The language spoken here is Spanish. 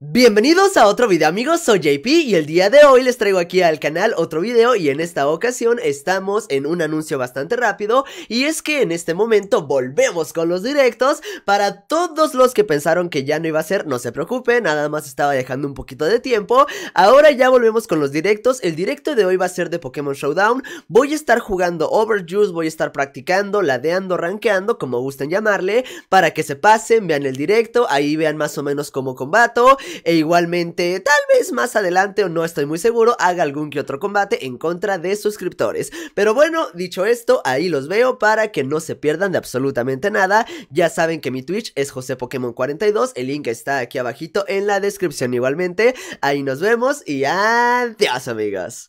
Bienvenidos a otro video amigos, soy JP y el día de hoy les traigo aquí al canal otro video y en esta ocasión estamos en un anuncio bastante rápido y es que en este momento volvemos con los directos para todos los que pensaron que ya no iba a ser, no se preocupen, nada más estaba dejando un poquito de tiempo, ahora ya volvemos con los directos, el directo de hoy va a ser de Pokémon Showdown, voy a estar jugando Overjuice, voy a estar practicando, ladeando, rankeando, como gusten llamarle, para que se pasen, vean el directo, ahí vean más o menos cómo combato e igualmente, tal vez más adelante o no estoy muy seguro, haga algún que otro combate en contra de suscriptores. Pero bueno, dicho esto, ahí los veo para que no se pierdan de absolutamente nada. Ya saben que mi Twitch es Pokémon 42 el link está aquí abajito en la descripción igualmente. Ahí nos vemos y adiós amigas.